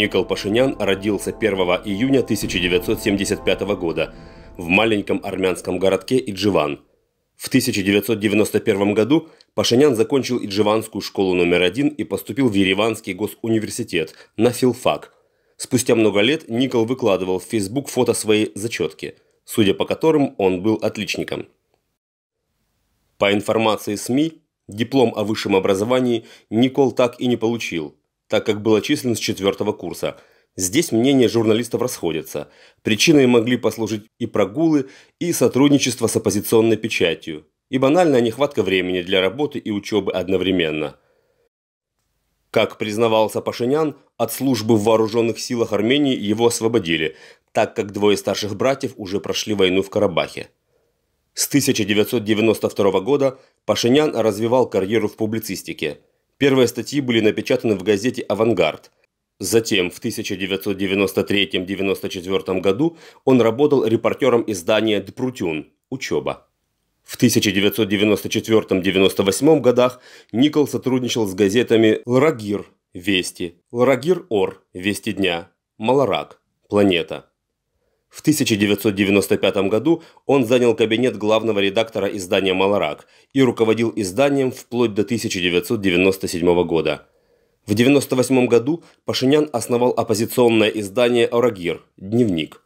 Никол Пашинян родился 1 июня 1975 года в маленьком армянском городке Идживан. В 1991 году Пашинян закончил Идживанскую школу номер один и поступил в Ереванский госуниверситет на филфак. Спустя много лет Никол выкладывал в Facebook фото своей зачетки, судя по которым он был отличником. По информации СМИ, диплом о высшем образовании Никол так и не получил – так как была с четвертого курса. Здесь мнения журналистов расходятся. Причиной могли послужить и прогулы, и сотрудничество с оппозиционной печатью, и банальная нехватка времени для работы и учебы одновременно. Как признавался Пашинян, от службы в вооруженных силах Армении его освободили, так как двое старших братьев уже прошли войну в Карабахе. С 1992 года Пашинян развивал карьеру в публицистике – Первые статьи были напечатаны в газете «Авангард». Затем, в 1993 1994 году, он работал репортером издания «Дпрутюн. Учеба». В 1994 1998 годах Никол сотрудничал с газетами «Лрагир. Вести», «Лрагир Ор. Вести дня», «Маларак», Планета», в 1995 году он занял кабинет главного редактора издания «Малорак» и руководил изданием вплоть до 1997 года. В 1998 году Пашинян основал оппозиционное издание «Орагир» – «Дневник».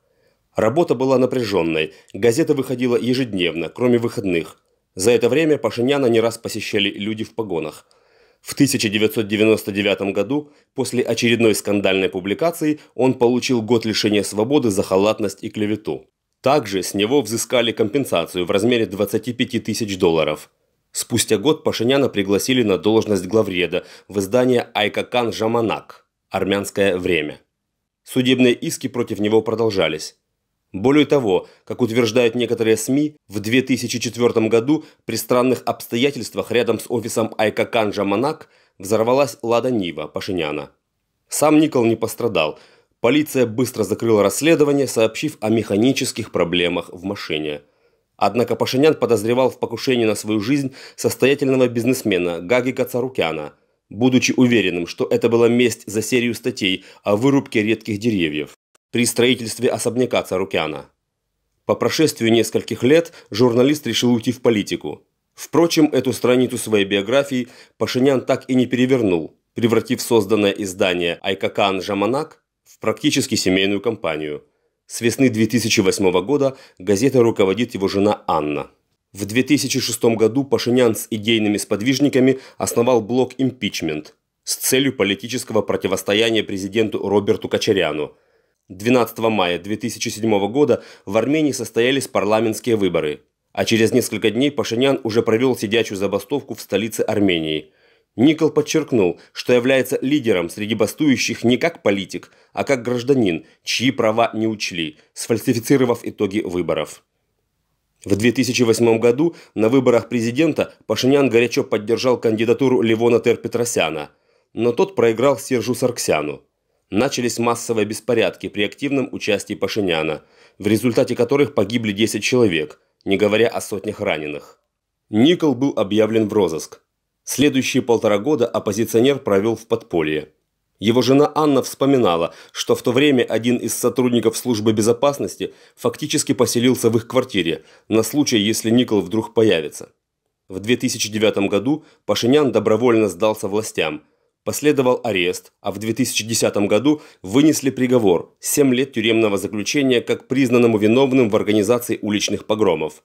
Работа была напряженной, газета выходила ежедневно, кроме выходных. За это время Пашиняна не раз посещали люди в погонах – в 1999 году, после очередной скандальной публикации, он получил год лишения свободы за халатность и клевету. Также с него взыскали компенсацию в размере 25 тысяч долларов. Спустя год Пашиняна пригласили на должность главреда в издание «Айкакан Жаманак» – «Армянское время». Судебные иски против него продолжались. Более того, как утверждают некоторые СМИ, в 2004 году при странных обстоятельствах рядом с офисом Айка Канжа взорвалась Лада Нива Пашиняна. Сам Никол не пострадал. Полиция быстро закрыла расследование, сообщив о механических проблемах в машине. Однако Пашинян подозревал в покушении на свою жизнь состоятельного бизнесмена Гагика Царукяна, будучи уверенным, что это была месть за серию статей о вырубке редких деревьев при строительстве особняка Царукяна. По прошествию нескольких лет журналист решил уйти в политику. Впрочем, эту страницу своей биографии Пашинян так и не перевернул, превратив созданное издание «Айкакан Жаманак» в практически семейную компанию. С весны 2008 года газетой руководит его жена Анна. В 2006 году Пашинян с идейными сподвижниками основал блог «Импичмент» с целью политического противостояния президенту Роберту Качаряну – 12 мая 2007 года в Армении состоялись парламентские выборы, а через несколько дней Пашинян уже провел сидячую забастовку в столице Армении. Никол подчеркнул, что является лидером среди бастующих не как политик, а как гражданин, чьи права не учли, сфальсифицировав итоги выборов. В 2008 году на выборах президента Пашинян горячо поддержал кандидатуру Левона Терпетросяна, но тот проиграл Сержу Сарксяну начались массовые беспорядки при активном участии Пашиняна, в результате которых погибли 10 человек, не говоря о сотнях раненых. Никол был объявлен в розыск. Следующие полтора года оппозиционер провел в подполье. Его жена Анна вспоминала, что в то время один из сотрудников службы безопасности фактически поселился в их квартире на случай, если Никол вдруг появится. В 2009 году Пашинян добровольно сдался властям – Последовал арест, а в 2010 году вынесли приговор – 7 лет тюремного заключения как признанному виновным в организации уличных погромов.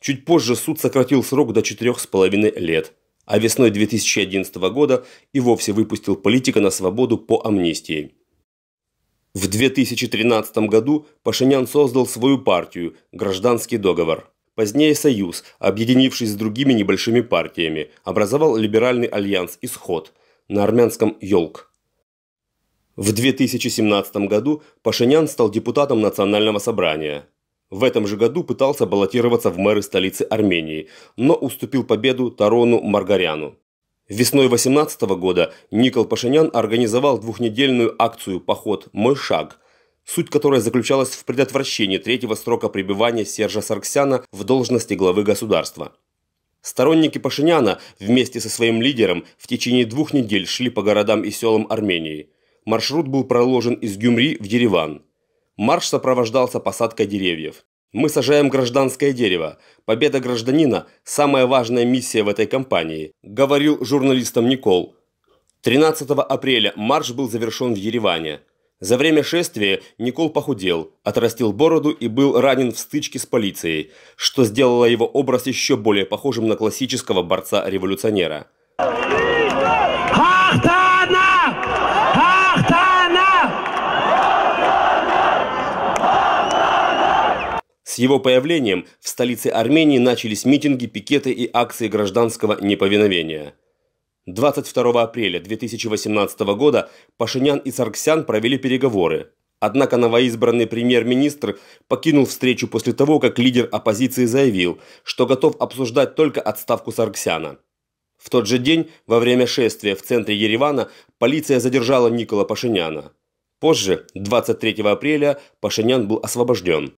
Чуть позже суд сократил срок до 4,5 лет, а весной 2011 года и вовсе выпустил политика на свободу по амнистии. В 2013 году Пашинян создал свою партию «Гражданский договор». Позднее Союз, объединившись с другими небольшими партиями, образовал либеральный альянс «Исход», на армянском Ёлк. В 2017 году Пашинян стал депутатом Национального собрания. В этом же году пытался баллотироваться в мэры столицы Армении, но уступил победу Тарону Маргаряну. Весной 2018 года Никол Пашинян организовал двухнедельную акцию «Поход. Мой шаг», суть которой заключалась в предотвращении третьего срока пребывания Сержа Сарксяна в должности главы государства. Сторонники Пашиняна вместе со своим лидером в течение двух недель шли по городам и селам Армении. Маршрут был проложен из Гюмри в Ереван. Марш сопровождался посадкой деревьев. Мы сажаем гражданское дерево. Победа гражданина – самая важная миссия в этой кампании», – говорил журналистам Никол. 13 апреля марш был завершен в Ереване – за время шествия Никол похудел, отрастил бороду и был ранен в стычке с полицией, что сделало его образ еще более похожим на классического борца-революционера. С его появлением в столице Армении начались митинги, пикеты и акции гражданского неповиновения. 22 апреля 2018 года Пашинян и Саргсян провели переговоры. Однако новоизбранный премьер-министр покинул встречу после того, как лидер оппозиции заявил, что готов обсуждать только отставку Саргсяна. В тот же день, во время шествия в центре Еревана, полиция задержала Никола Пашиняна. Позже, 23 апреля, Пашинян был освобожден.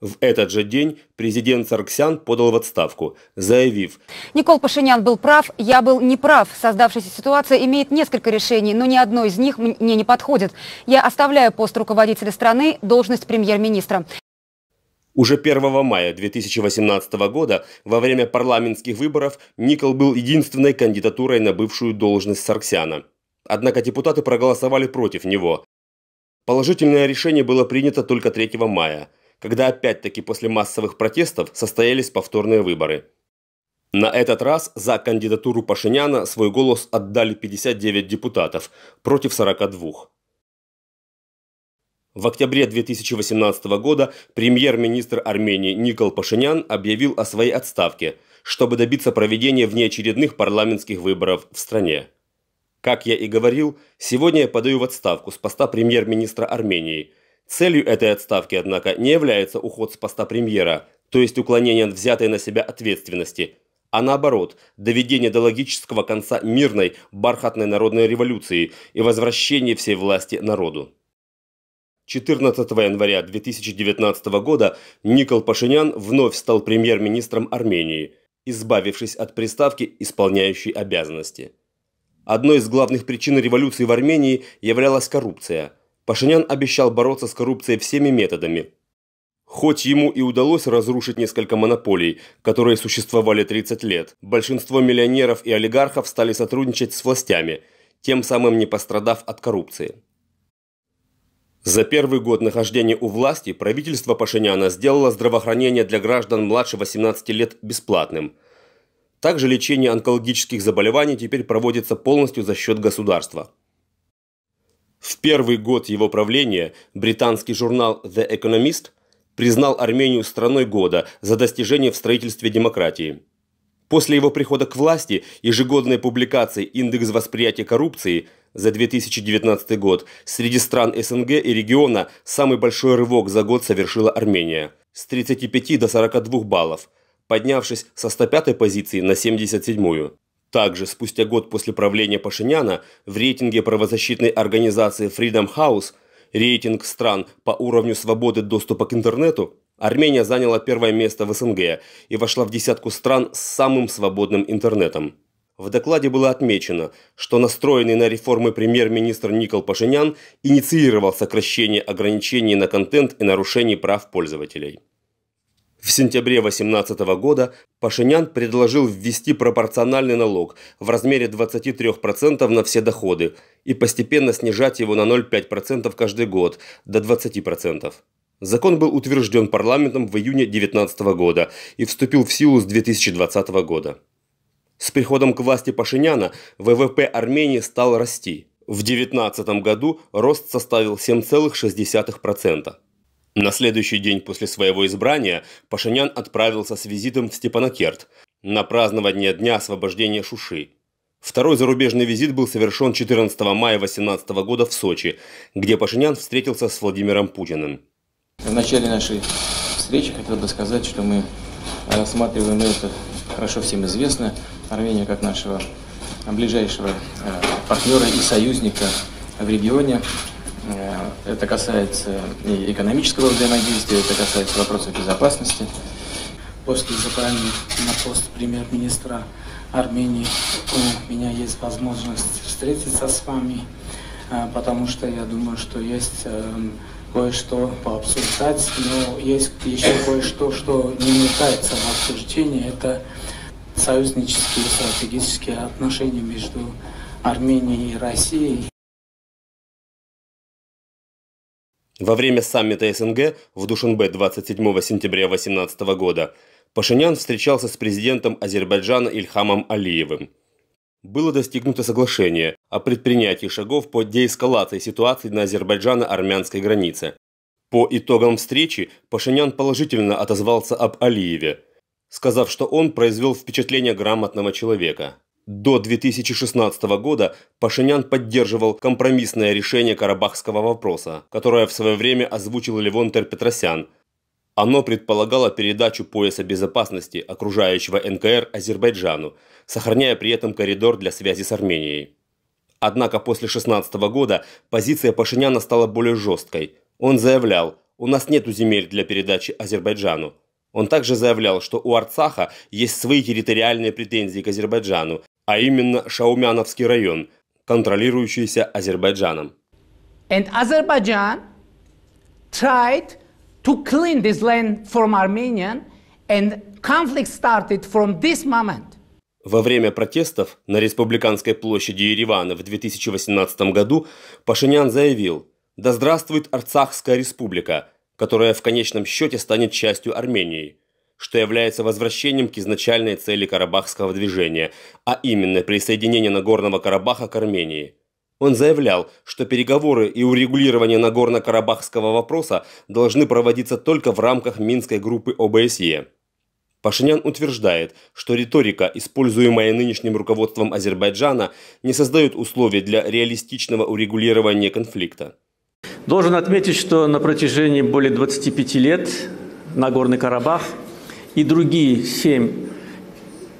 В этот же день президент Сарксян подал в отставку, заявив «Никол Пашинян был прав, я был неправ. Создавшаяся ситуация имеет несколько решений, но ни одно из них мне не подходит. Я оставляю пост руководителя страны, должность премьер-министра». Уже 1 мая 2018 года, во время парламентских выборов, Никол был единственной кандидатурой на бывшую должность Сарксяна. Однако депутаты проголосовали против него. Положительное решение было принято только 3 мая когда опять-таки после массовых протестов состоялись повторные выборы. На этот раз за кандидатуру Пашиняна свой голос отдали 59 депутатов против 42. В октябре 2018 года премьер-министр Армении Никол Пашинян объявил о своей отставке, чтобы добиться проведения внеочередных парламентских выборов в стране. Как я и говорил, сегодня я подаю в отставку с поста премьер-министра Армении – Целью этой отставки, однако, не является уход с поста премьера, то есть уклонение от взятой на себя ответственности, а наоборот, доведение до логического конца мирной, бархатной народной революции и возвращение всей власти народу. 14 января 2019 года Никол Пашинян вновь стал премьер-министром Армении, избавившись от приставки, исполняющей обязанности. Одной из главных причин революции в Армении являлась коррупция – Пашинян обещал бороться с коррупцией всеми методами. Хоть ему и удалось разрушить несколько монополий, которые существовали 30 лет, большинство миллионеров и олигархов стали сотрудничать с властями, тем самым не пострадав от коррупции. За первый год нахождения у власти правительство Пашиняна сделало здравоохранение для граждан младше 18 лет бесплатным. Также лечение онкологических заболеваний теперь проводится полностью за счет государства. В первый год его правления британский журнал The Economist признал Армению страной года за достижение в строительстве демократии. После его прихода к власти ежегодная публикация «Индекс восприятия коррупции» за 2019 год среди стран СНГ и региона самый большой рывок за год совершила Армения – с 35 до 42 баллов, поднявшись со 105 позиции на 77-ю. Также спустя год после правления Пашиняна в рейтинге правозащитной организации Freedom House, рейтинг стран по уровню свободы доступа к интернету, Армения заняла первое место в СНГ и вошла в десятку стран с самым свободным интернетом. В докладе было отмечено, что настроенный на реформы премьер-министр Никол Пашинян инициировал сокращение ограничений на контент и нарушений прав пользователей. В сентябре 2018 года Пашинян предложил ввести пропорциональный налог в размере 23% на все доходы и постепенно снижать его на 0,5% каждый год до 20%. Закон был утвержден парламентом в июне 2019 года и вступил в силу с 2020 года. С приходом к власти Пашиняна ВВП Армении стал расти. В 2019 году рост составил 7,6%. На следующий день после своего избрания Пашинян отправился с визитом в Степанакерт на празднование Дня освобождения Шуши. Второй зарубежный визит был совершен 14 мая 2018 года в Сочи, где Пашинян встретился с Владимиром Путиным. В начале нашей встречи хотел бы сказать, что мы рассматриваем, это хорошо всем известно, Армения как нашего ближайшего э, партнера и союзника в регионе, Э, это касается и экономического взаимодействия, это касается вопросов безопасности. После избрания на пост премьер-министра Армении у меня есть возможность встретиться с вами, э, потому что я думаю, что есть э, кое-что пообсуждать, но есть еще кое-что, что не нуждается в обсуждении. Это союзнические стратегические отношения между Арменией и Россией. Во время саммита СНГ в Душанбе 27 сентября 2018 года Пашинян встречался с президентом Азербайджана Ильхамом Алиевым. Было достигнуто соглашение о предпринятии шагов по деэскалации ситуации на азербайджано-армянской границе. По итогам встречи Пашинян положительно отозвался об Алиеве, сказав, что он произвел впечатление грамотного человека. До 2016 года Пашинян поддерживал компромиссное решение карабахского вопроса, которое в свое время озвучил Левон Тер-Петросян. Оно предполагало передачу пояса безопасности окружающего НКР Азербайджану, сохраняя при этом коридор для связи с Арменией. Однако после 2016 года позиция Пашиняна стала более жесткой. Он заявлял, у нас нет земель для передачи Азербайджану. Он также заявлял, что у Арцаха есть свои территориальные претензии к Азербайджану, а именно Шаумяновский район, контролирующийся Азербайджаном. And Azerbaijan tried to clean this land from Armenian, and conflict started from this moment. Во время протестов на Республиканской площади Еревана в 2018 году Пашинян заявил «Да здравствует Арцахская республика, которая в конечном счете станет частью Армении» что является возвращением к изначальной цели карабахского движения, а именно присоединение Нагорного Карабаха к Армении. Он заявлял, что переговоры и урегулирование Нагорно-Карабахского вопроса должны проводиться только в рамках Минской группы ОБСЕ. Пашинян утверждает, что риторика, используемая нынешним руководством Азербайджана, не создает условий для реалистичного урегулирования конфликта. Должен отметить, что на протяжении более 25 лет Нагорный Карабах – и другие семь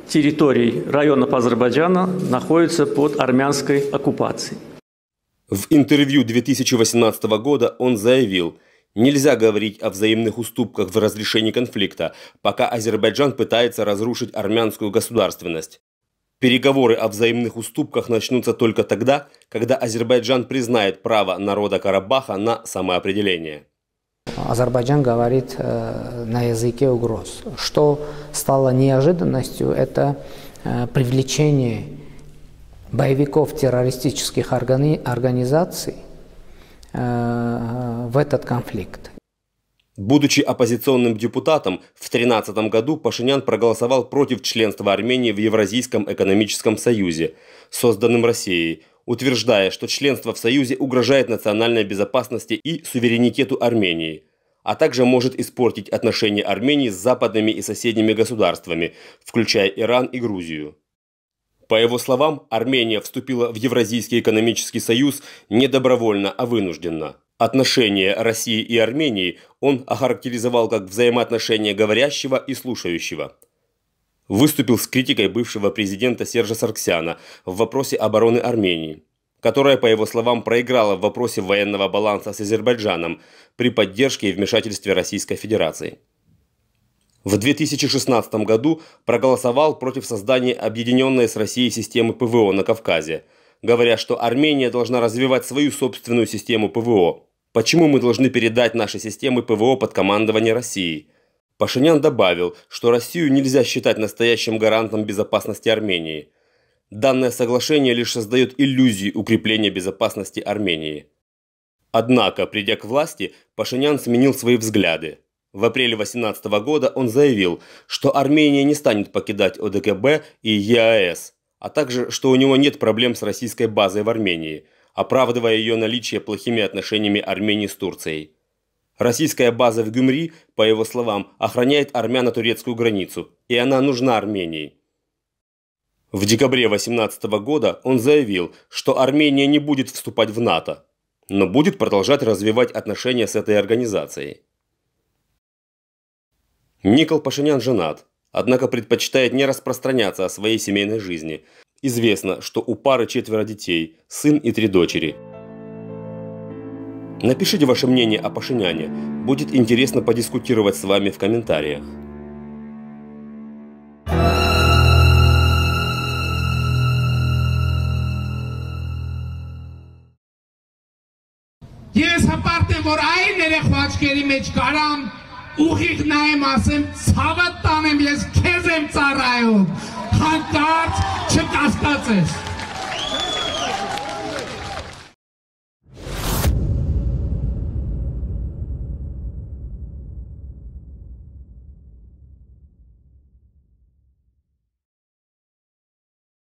территорий районов Азербайджана находятся под армянской оккупацией. В интервью 2018 года он заявил, нельзя говорить о взаимных уступках в разрешении конфликта, пока Азербайджан пытается разрушить армянскую государственность. Переговоры о взаимных уступках начнутся только тогда, когда Азербайджан признает право народа Карабаха на самоопределение. Азербайджан говорит э, на языке угроз. Что стало неожиданностью, это э, привлечение боевиков террористических организаций э, в этот конфликт. Будучи оппозиционным депутатом, в 2013 году Пашинян проголосовал против членства Армении в Евразийском экономическом союзе, созданном Россией – утверждая, что членство в Союзе угрожает национальной безопасности и суверенитету Армении, а также может испортить отношения Армении с западными и соседними государствами, включая Иран и Грузию. По его словам, Армения вступила в Евразийский экономический союз не добровольно, а вынужденно. Отношения России и Армении он охарактеризовал как взаимоотношения говорящего и слушающего, выступил с критикой бывшего президента Сержа Сарксяна в вопросе обороны Армении, которая, по его словам, проиграла в вопросе военного баланса с Азербайджаном при поддержке и вмешательстве Российской Федерации. В 2016 году проголосовал против создания объединенной с Россией системы ПВО на Кавказе, говоря, что Армения должна развивать свою собственную систему ПВО. Почему мы должны передать наши системы ПВО под командование России – Пашинян добавил, что Россию нельзя считать настоящим гарантом безопасности Армении. Данное соглашение лишь создает иллюзию укрепления безопасности Армении. Однако, придя к власти, Пашинян сменил свои взгляды. В апреле 2018 года он заявил, что Армения не станет покидать ОДКБ и ЕАЭС, а также, что у него нет проблем с российской базой в Армении, оправдывая ее наличие плохими отношениями Армении с Турцией. Российская база в Гюмри, по его словам, охраняет армяно-турецкую границу, и она нужна Армении. В декабре 2018 года он заявил, что Армения не будет вступать в НАТО, но будет продолжать развивать отношения с этой организацией. Никол Пашинян женат, однако предпочитает не распространяться о своей семейной жизни. Известно, что у пары четверо детей, сын и три дочери – Напишите ваше мнение о Пашиняне, будет интересно подискутировать с вами в комментариях. Ես հպարտ եմ, որ այն երեխ աչկերի մեջ կարամ, ուղիղ նայեմ ասեմ, ցավը տանեմ, ես քեզ եմ ծառայում, հանկարծ չկասկածես։